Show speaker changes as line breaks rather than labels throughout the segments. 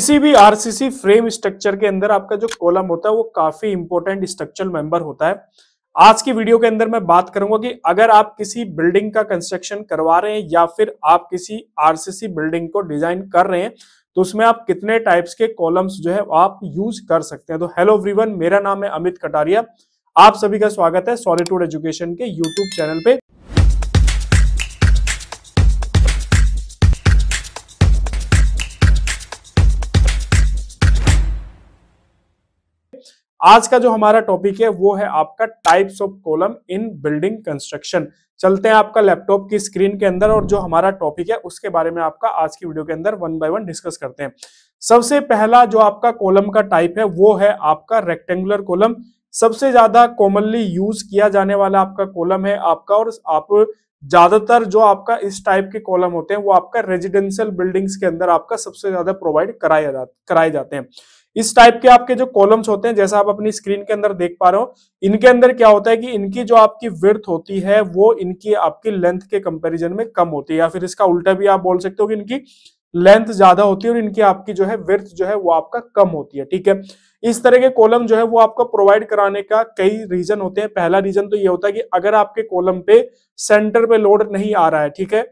किसी भी RCC frame structure के अंदर आपका जो कॉलम होता है वो काफी इंपॉर्टेंट स्ट्रक्चरल मेंबर होता है आज की वीडियो के अंदर मैं बात करूंगा कि अगर आप किसी बिल्डिंग का कंस्ट्रक्शन करवा रहे हैं या फिर आप किसी आरसीसी बिल्डिंग को डिजाइन कर रहे हैं तो उसमें आप कितने टाइप्स के कॉलम्स जो है आप यूज कर सकते हैं तो हेलो एवरीवन मेरा नाम है अमित कटारिया आप सभी का स्वागत है सॉलिटूड एजुकेशन के यूट्यूब चैनल पे आज का जो हमारा टॉपिक है वो है आपका types of column in building construction चलते हैं आपका लैपटॉप की स्क्रीन के अंदर और जो हमारा टॉपिक है उसके बारे में आपका आज की वीडियो के अंदर वन बाय वन डिस्कस करते हैं सबसे पहला जो आपका कॉलम का टाइप है वो है आपका रेक्टेंगुलर कॉलम सबसे ज्यादा कॉमनली यूज किया जाने वाला आपका कॉलम है आपका और आप ज्यादातर जो आपका इस टाइप के कॉलम होते हैं वो आपका रेजिडेंशियल बिल्डिंग्स के अंदर आपका सबसे ज्यादा प्रोवाइड कराया जा, कराए जाते हैं इस टाइप के आपके जो कॉलम्स होते हैं जैसा आप अपनी स्क्रीन के अंदर देख पा रहे हो इनके अंदर क्या होता है कि इनकी जो आपकी विर्थ होती है वो इनकी आपकी लेंथ के कंपेरिजन में कम होती है या फिर इसका उल्टा भी आप बोल सकते हो कि इनकी लेंथ ज्यादा होती है और इनकी आपकी जो है विर्थ जो है वो आपका कम होती है ठीक है इस तरह के कॉलम जो है वो आपको प्रोवाइड कराने का कई रीजन होते हैं पहला रीजन तो ये होता है कि अगर आपके कॉलम पे सेंटर पे लोड नहीं आ रहा है ठीक है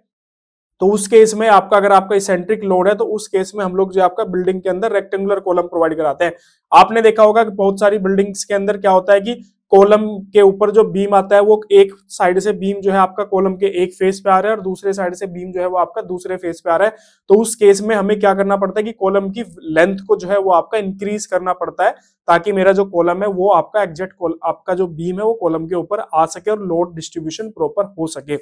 तो उस केस में आपका अगर आपका इसेंट्रिक लोड है तो उस केस में हम लोग जो आपका बिल्डिंग के अंदर रेक्टेंगुलर कॉलम प्रोवाइड कराते हैं आपने देखा होगा कि बहुत सारी बिल्डिंग्स के अंदर क्या होता है कि कॉलम के ऊपर जो बीम आता है वो एक साइड से बीम जो है आपका कॉलम के एक फेस पे आ रहा है और दूसरे साइड से बीम जो है वो आपका दूसरे फेस पे आ रहा है तो उस केस में हमें क्या करना पड़ता है कि कॉलम की लेंथ को जो है वो आपका इंक्रीज करना पड़ता है ताकि मेरा जो कॉलम है वो आपका एग्जेक्ट आपका जो बीम है वो कॉलम के ऊपर आ सके और लोड डिस्ट्रीब्यूशन प्रॉपर हो सके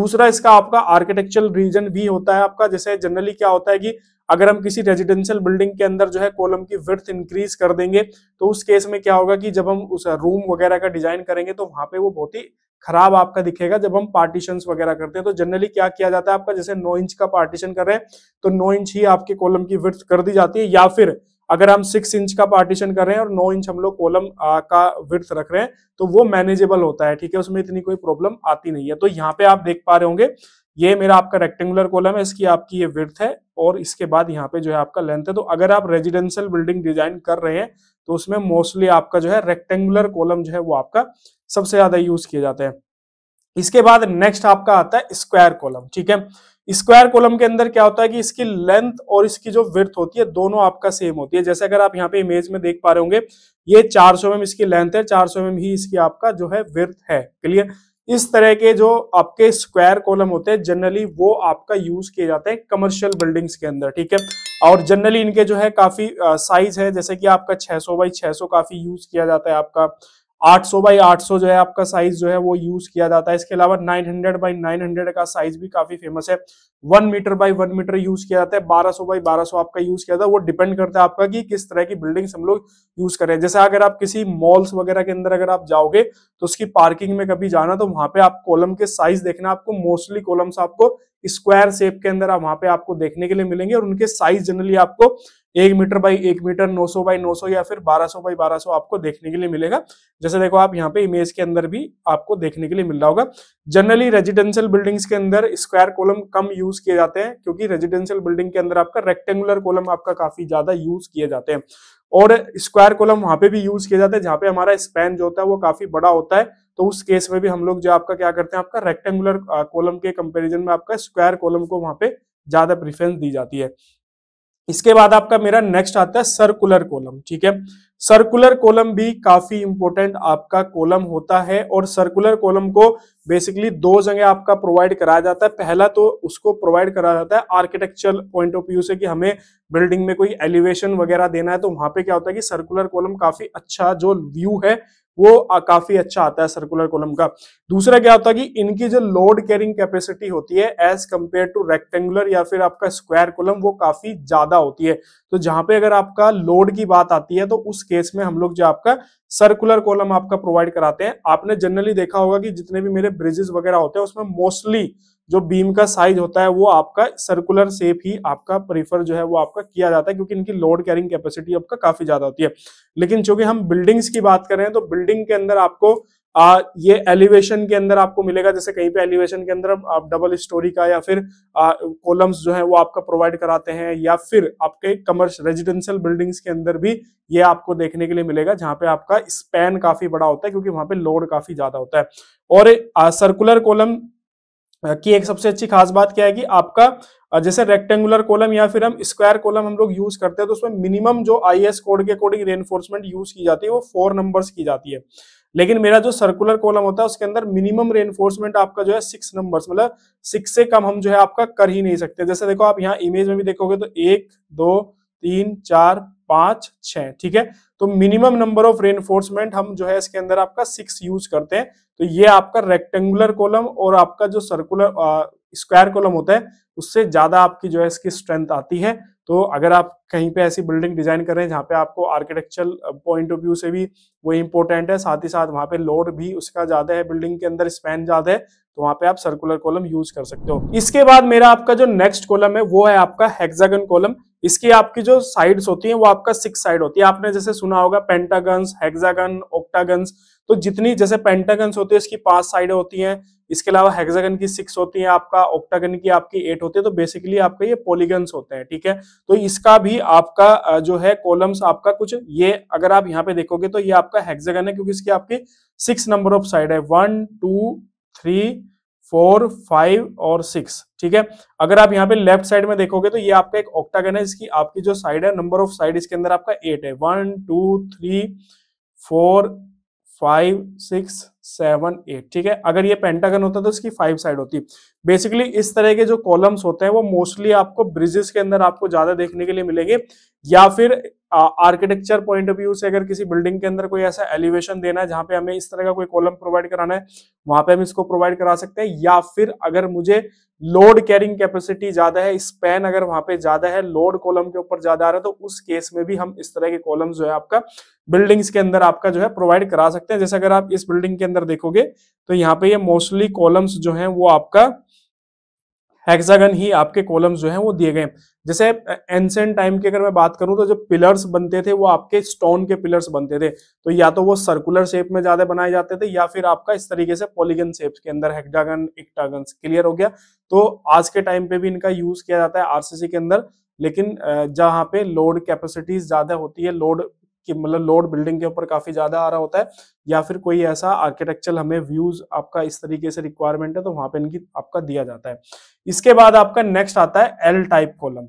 दूसरा इसका आपका आर्किटेक्चरल रीजन भी होता है आपका जैसे जनरली क्या होता है कि अगर हम किसी रेजिडेंशियल बिल्डिंग के अंदर जो है कॉलम की विर्थ इंक्रीज कर देंगे तो उस केस में क्या होगा कि जब हम उस रूम वगैरह का डिजाइन करेंगे तो वहां पे वो बहुत ही खराब आपका दिखेगा जब हम पार्टीशन वगैरह करते हैं तो जनरली क्या किया जाता है आपका जैसे नौ इंच का पार्टीशन कर रहे हैं तो नौ इंच ही आपके कॉलम की विर्थ कर दी जाती है या फिर अगर हम सिक्स इंच का पार्टीशन कर रहे हैं और नौ इंच हम लोग कॉलम का विर्थ रख रहे हैं तो वो मैनेजेबल होता है ठीक है उसमें इतनी कोई प्रॉब्लम आती नहीं है तो यहाँ पे आप देख पा रहे होंगे ये मेरा आपका रेक्टेंगुलर कॉलम है इसकी आपकी ये विर्थ है और इसके बाद यहाँ पे जो है आपका लेंथ है तो अगर आप रेजिडेंशियल बिल्डिंग डिजाइन कर रहे हैं तो उसमें मोस्टली आपका जो है रेक्टेंगुलर कॉलम जो है वो आपका सबसे ज्यादा यूज किए जाते हैं इसके बाद नेक्स्ट आपका आता है स्क्वायर कॉलम ठीक है स्क्वायर कॉलम के अंदर क्या होता है कि इसकी लेंथ और इसकी जो विर्थ होती है दोनों आपका सेम होती है जैसे अगर आप यहाँ पे इमेज में देख पा रहे होंगे ये 400 सौ इसकी लेंथ है 400 सौ ही इसकी आपका जो है विर्थ है क्लियर इस तरह के जो आपके स्क्वायर कॉलम होते हैं जनरली वो आपका यूज किए जाते हैं कमर्शियल बिल्डिंग्स के अंदर ठीक है और जनरली इनके जो है काफी साइज है जैसे कि आपका 600 बाई 600 काफी यूज किया जाता है आपका 800 बाई 800 जो है आपका साइज जो है वो यूज किया जाता है इसके अलावा 900 बाई 900 का साइज भी काफी फेमस है one metre by one metre use किया जाता है 1200 बाई 1200 आपका यूज किया जाता है वो डिपेंड करता है आपका कि किस तरह की बिल्डिंग्स हम लोग यूज करें जैसे अगर आप किसी मॉल्स वगैरह के अंदर अगर आप जाओगे तो उसकी पार्किंग में कभी जाना तो वहां पे आप कॉलम के साइज देखना आपको मोस्टली कॉलम्स आपको स्क्वायर शेप के अंदर वहां पे आपको देखने के लिए मिलेंगे और उनके साइज जनरली आपको एक मीटर बाई एक मीटर 900 बाई सौ या फिर 1200 बाई सौ आपको देखने के लिए मिलेगा जैसे देखो आप यहाँ पे इमेज के अंदर भी आपको देखने के लिए मिल रहा होगा जनरली रेजिडेंशियल बिल्डिंग्स के अंदर स्क्वायर कॉलम कम यूज किए जाते हैं क्योंकि रेजिडेंशियल बिल्डिंग के अंदर आपका रेक्टेंगुलर कॉलम आपका काफी ज्यादा यूज किए जाते हैं और स्क्वायर कॉलम वहां पे भी यूज किया जाता है जहां पे हमारा स्पैन जो होता है वो काफी बड़ा होता है तो उस केस में भी हम लोग जो आपका क्या करते हैं आपका रेक्टेंगुलर कॉलम के कंपैरिजन में आपका स्क्वायर कॉलम को वहां पे ज्यादा प्रिफरेंस दी जाती है इसके बाद आपका मेरा नेक्स्ट आता है सर्कुलर कॉलम ठीक है सर्कुलर कॉलम भी काफी इंपॉर्टेंट आपका कॉलम होता है और सर्कुलर कॉलम को बेसिकली दो जगह आपका प्रोवाइड कराया जाता है पहला तो उसको प्रोवाइड कराया जाता है आर्किटेक्चर पॉइंट ऑफ व्यू से कि हमें बिल्डिंग में कोई एलिवेशन वगैरह देना है तो वहां पे क्या होता है कि सर्कुलर कॉलम काफी अच्छा जो व्यू है वो काफी अच्छा आता है सर्कुलर कॉलम का दूसरा क्या होता है कि इनकी जो लोड कैरिंग कैपेसिटी होती है एज कंपेयर टू रेक्टेंगुलर या फिर आपका स्क्वायर कॉलम वो काफी ज्यादा होती है तो जहां पे अगर आपका लोड की बात आती है तो उस केस में हम लोग जो आपका सर्कुलर कॉलम आपका प्रोवाइड कराते हैं आपने जनरली देखा होगा कि जितने भी मेरे ब्रिजेस वगैरह होते हैं उसमें मोस्टली जो बीम का साइज होता है वो आपका सर्कुलर सेप ही आपका प्रीफर जो है वो आपका किया जाता है क्योंकि इनकी लोड कैरिंग कैपेसिटी आपका काफी ज्यादा होती है लेकिन चूंकि हम बिल्डिंग्स की बात कर रहे हैं तो बिल्डिंग के अंदर आपको आ, ये एलिवेशन के अंदर आपको मिलेगा जैसे कहीं पे एलिवेशन के अंदर आप डबल स्टोरी का या फिर कॉलम्स जो है वो आपका प्रोवाइड कराते हैं या फिर आपके कमर्श रेजिडेंशियल बिल्डिंग्स के अंदर भी ये आपको देखने के लिए मिलेगा जहां पे आपका स्पैन काफी बड़ा होता है क्योंकि वहां पे लोड काफी ज्यादा होता है और आ, सर्कुलर कॉलम की एक सबसे अच्छी खास बात क्या है कि आपका जैसे रेक्टेंगुलर कॉलम या फिर हम स्क्वायर कॉलम हम लोग यूज करते हैं तो उसमें मिनिमम जो आई कोड के अकॉर्डिंग रेनफोर्समेंट यूज की जाती है वो फोर नंबर्स की जाती है लेकिन मेरा जो सर्कुलर कॉलम होता है उसके अंदर मिनिमम रेनफोर्समेंट आपका जो है सिक्स नंबर्स मतलब सिक्स से कम हम जो है आपका कर ही नहीं सकते जैसे देखो आप यहाँ इमेज में भी देखोगे तो एक दो तीन चार पांच छ ठीक है तो मिनिमम नंबर ऑफ रेनफोर्समेंट हम जो है इसके अंदर आपका सिक्स यूज करते हैं तो ये आपका रेक्टेंगुलर कॉलम और आपका जो सर्कुलर स्क्वायर कॉलम होता है उससे ज्यादा आपकी जो है इसकी स्ट्रेंथ आती है तो अगर आप कहीं पे ऐसी बिल्डिंग डिजाइन कर रहे हैं जहाँ पे आपको आर्किटेक्चरल पॉइंट ऑफ व्यू से भी वो इंपॉर्टेंट है साथ ही साथ वहाँ पे लोड भी उसका ज्यादा है बिल्डिंग के अंदर स्पैन ज्यादा है तो वहां पे आप सर्कुलर कॉलम यूज कर सकते हो इसके बाद मेरा आपका जो नेक्स्ट कॉलम है वो है आपका हेक्सागन कॉलम इसकी आपकी जो साइड्स होती हैं वो आपका सिक्स साइड होती है आपने जैसे सुना होगा पेंटागन्स हेक्सागन ओक्टागन्स तो जितनी जैसे पेंटागन्स होते हैं इसकी पांच साइड होती हैं इसके अलावा हेक्सागन की सिक्स होती है आपका ऑक्टागन की आपकी एट होती है तो बेसिकली आपका ये पॉलीगन्स होते हैं ठीक है तो इसका भी आपका जो है कॉलम्स आपका कुछ ये अगर आप यहाँ पे देखोगे तो ये आपका हेक्सागन है क्योंकि इसकी आपकी सिक्स नंबर ऑफ साइड है one two three four five और सिक्स ठीक है अगर आप यहाँ पे लेफ्ट साइड में देखोगे तो ये आपका एक ऑक्टागन है इसकी आपकी जो साइड है नंबर ऑफ साइड इसके अंदर आपका एट है one two three four five six seven eight ठीक है अगर ये पेंटागन होता तो इसकी फाइव साइड होती बेसिकली इस तरह के जो कॉलम्स होते हैं वो मोस्टली आपको ब्रिजेस के अंदर आपको ज्यादा देखने के लिए मिलेंगे या फिर आर्किटेक्चर पॉइंट ऑफ व्यू से अगर किसी बिल्डिंग के अंदर कोई ऐसा एलिवेशन देना है जहां पे हमें इस तरह का कोई कॉलम प्रोवाइड कराना है वहां पे हम इसको प्रोवाइड करा सकते हैं या फिर अगर मुझे लोड कैरिंग कैपेसिटी ज्यादा है स्पैन अगर वहां पे ज्यादा है लोड कॉलम के ऊपर ज्यादा आ रहा है तो उस केस में भी हम इस तरह के कॉलम जो है आपका बिल्डिंग्स के अंदर आपका जो है प्रोवाइड करा सकते हैं जैसे अगर आप इस बिल्डिंग के अंदर देखोगे तो यहाँ पे ये मोस्टली कॉलम्स जो है वो आपका हेक्सागन ही आपके कॉलम्स जो हैं वो दिए गए जैसे एंसेंट टाइम की अगर मैं बात करूं तो जो पिलर्स बनते थे वो आपके स्टोन के पिलर्स बनते थे तो या तो वो सर्कुलर शेप में ज्यादा बनाए जाते थे या फिर आपका इस तरीके से पॉलीगन शेप्स के अंदर हेक्टागन इक्टागन क्लियर हो गया तो आज के टाइम पे भी इनका यूज किया जाता है आरसीसी के अंदर लेकिन जहाँ पे लोड कैपेसिटीज ज्यादा होती है लोड कि मतलब लोड बिल्डिंग के ऊपर काफी ज्यादा आ रहा होता है या फिर कोई ऐसा आर्किटेक्चर हमें व्यूज आपका इस तरीके से रिक्वायरमेंट है तो वहां पे इनकी आपका दिया जाता है इसके बाद आपका नेक्स्ट आता है L type column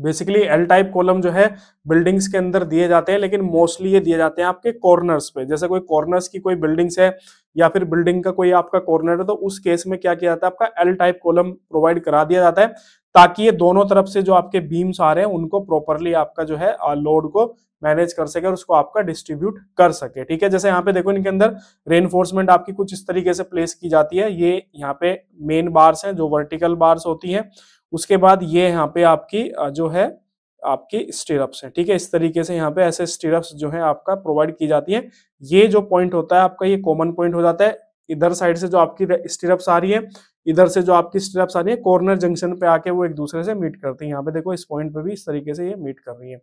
basically L type column जो है बिल्डिंग्स के अंदर दिए जाते हैं लेकिन मोस्टली ये दिए जाते हैं आपके कॉर्नर्स पे जैसे कोई कॉर्नर्स की कोई बिल्डिंग्स है या फिर बिल्डिंग का कोई आपका कॉर्नर है तो उस केस में क्या किया जाता है आपका एल टाइप कॉलम प्रोवाइड करा दिया जाता है ताकि ये दोनों तरफ से जो आपके बीम्स आ रहे हैं उनको प्रॉपरली आपका जो है लोड को मैनेज कर सके और उसको आपका डिस्ट्रीब्यूट कर सके ठीक है जैसे यहाँ पे देखो इनके अंदर रेनफोर्समेंट आपकी कुछ इस तरीके से प्लेस की जाती है ये यहाँ पे मेन बार्स हैं जो वर्टिकल बार्स होती हैं उसके बाद ये यहाँ पे आपकी जो है आपकी स्टिरप्स हैं ठीक है इस तरीके से यहाँ पे ऐसे स्टिरप्स जो है आपका प्रोवाइड की जाती है ये जो पॉइंट होता है आपका ये कॉमन पॉइंट हो जाता है इधर साइड से जो आपकी स्टिरप्स आ रही है इधर से जो आपकी स्टिरप्स आ रही है कॉर्नर जंक्शन पे आके वो एक दूसरे से मीट करती है यहाँ पे देखो इस पॉइंट पे भी इस तरीके से ये मीट कर रही है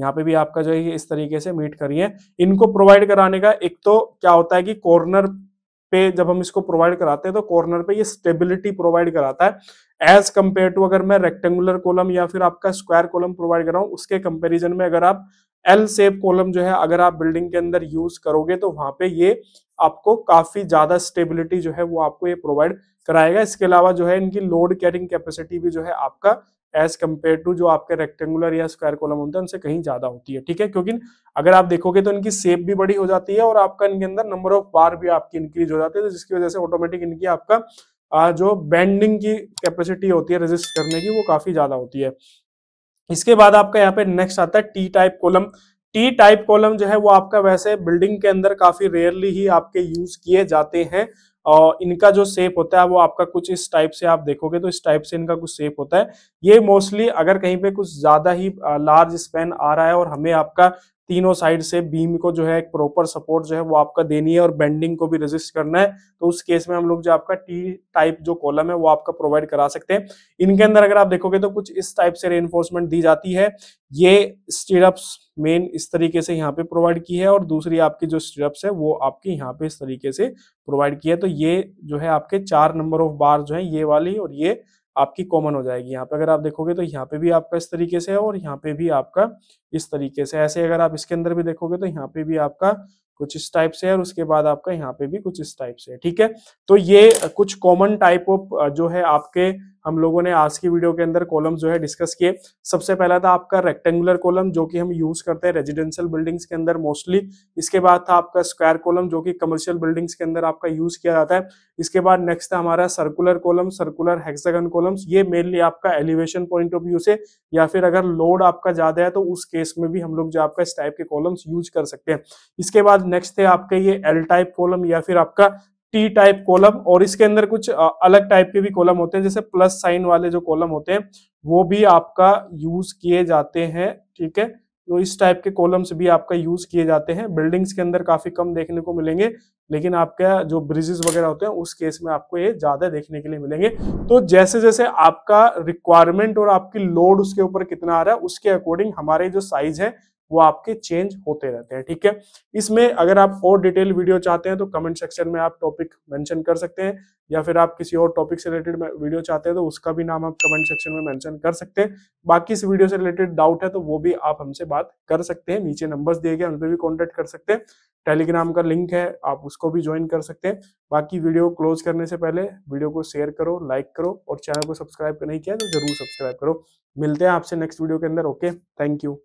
यहाँ पे भी आपका जो है इस तरीके से मीट करिए इनको प्रोवाइड कराने का एक तो क्या होता है कि कॉर्नर पे जब हम इसको प्रोवाइड कराते हैं तो कॉर्नर पे ये स्टेबिलिटी प्रोवाइड कराता है एज कंपेयर टू अगर मैं रेक्टेंगुलर कॉलम या फिर आपका स्क्वायर कॉलम प्रोवाइड कराऊं उसके कंपेरिजन में अगर आप एल सेप कॉलम जो है अगर आप बिल्डिंग के अंदर यूज करोगे तो वहां पे ये आपको काफी ज्यादा स्टेबिलिटी जो है वो आपको ये प्रोवाइड कराएगा इसके अलावा जो है इनकी लोड कैरिंग कैपेसिटी भी जो है आपका एज कम्पेयर टू जो आपके रेक्टेंगुलर या स्क्वायर कॉलम होते हैं उनसे कहीं ज्यादा होती है ठीक है क्योंकि अगर आप देखोगे तो इनकी सेप भी बड़ी हो जाती है और आपका इनके अंदर नंबर ऑफ बार भी आपकी इंक्रीज हो जाती है तो जिसकी वजह से ऑटोमेटिक इनकी आपका जो बैंडिंग की कैपेसिटी होती है रजिस्ट करने की वो काफी ज्यादा होती है इसके बाद आपका यहाँ पे नेक्स्ट आता है T type column T type column जो है वो आपका वैसे बिल्डिंग के अंदर काफी रेयरली ही आपके यूज किए जाते हैं और इनका जो सेप होता है वो आपका कुछ इस टाइप से आप देखोगे तो इस टाइप से इनका कुछ सेप होता है ये मोस्टली अगर कहीं पे कुछ ज़्यादा ही लार्ज स्पेन आ रहा है और हमें आपका तीनों साइड से बीम को जो है एक प्रॉपर सपोर्ट जो है वो आपका देनी है और बेंडिंग को भी रेजिस्ट करना है तो उस केस में हम लोग जो आपका टी टाइप जो कॉलम है वो आपका प्रोवाइड करा सकते हैं इनके अंदर अगर आप देखोगे तो कुछ इस टाइप से रेनफोर्समेंट दी जाती है ये स्टिरप्स मेन इस तरीके से यहाँ पे प्रोवाइड की है और दूसरी आपकी जो स्टिरप्स है वो आपकी यहाँ पे इस तरीके से प्रोवाइड की है तो ये जो है आपके चार नंबर ऑफ बार जो है ये वाली और ये आपकी कॉमन हो जाएगी यहाँ पे अगर आप देखोगे तो यहाँ पे भी आपका इस तरीके से है और यहाँ पे भी आपका इस तरीके से ऐसे अगर आप इसके अंदर भी देखोगे तो यहाँ पे भी आपका कुछ इस टाइप से है और उसके बाद आपका यहाँ पे भी कुछ इस टाइप से है ठीक है तो ये कुछ कॉमन टाइप ऑफ जो है आपके हम लोगों ने आज की वीडियो के अंदर कॉलम जो है डिस्कस किए सबसे पहला था आपका रेक्टेंगुलर कॉलम जो कि हम यूज करते हैं रेजिडेंशियल बिल्डिंग्स के अंदर मोस्टली इसके बाद था आपका स्क्वायर कॉलम जो कि कमर्शियल बिल्डिंग्स के अंदर आपका यूज किया जाता है इसके बाद नेक्स्ट था हमारा circular column circular hexagon columns ये मेनली आपका एलिवेशन पॉइंट ऑफ व्यू से या फिर अगर लोड आपका ज्यादा है तो उस केस डेस्क में भी हम लोग जो आपका इस टाइप के कॉलम्स यूज कर सकते हैं इसके बाद नेक्स्ट थे आपका ये एल टाइप कॉलम या फिर आपका टी टाइप कॉलम और इसके अंदर कुछ अलग टाइप के भी कॉलम होते हैं जैसे प्लस साइन वाले जो कॉलम होते हैं वो भी आपका यूज किए जाते हैं ठीक है तो इस टाइप के कॉलम्स भी आपका यूज किए जाते हैं बिल्डिंग्स के अंदर काफी कम देखने को मिलेंगे लेकिन आपका जो ब्रिजेस वगैरह होते हैं उस केस में आपको ये ज्यादा देखने के लिए मिलेंगे तो जैसे जैसे आपका रिक्वायरमेंट और आपकी लोड उसके ऊपर कितना आ रहा है उसके अकॉर्डिंग हमारे जो साइज है वो आपके चेंज होते रहते हैं ठीक है इसमें अगर आप और डिटेल वीडियो चाहते हैं तो कमेंट सेक्शन में आप टॉपिक मेंशन कर सकते हैं या फिर आप किसी और टॉपिक से रिलेटेड वीडियो चाहते हैं तो उसका भी नाम आप कमेंट सेक्शन में मेंशन कर सकते हैं बाकी इस वीडियो से रिलेटेड डाउट है तो वो भी आप हमसे बात कर सकते हैं नीचे नंबर दिए गए उन पर भी कॉन्टेक्ट कर सकते हैं टेलीग्राम का लिंक है आप उसको भी ज्वाइन कर सकते हैं बाकी वीडियो क्लोज करने से पहले वीडियो को शेयर करो लाइक करो और चैनल को सब्सक्राइब नहीं किया तो जरूर सब्सक्राइब करो मिलते हैं आपसे नेक्स्ट वीडियो के अंदर ओके थैंक यू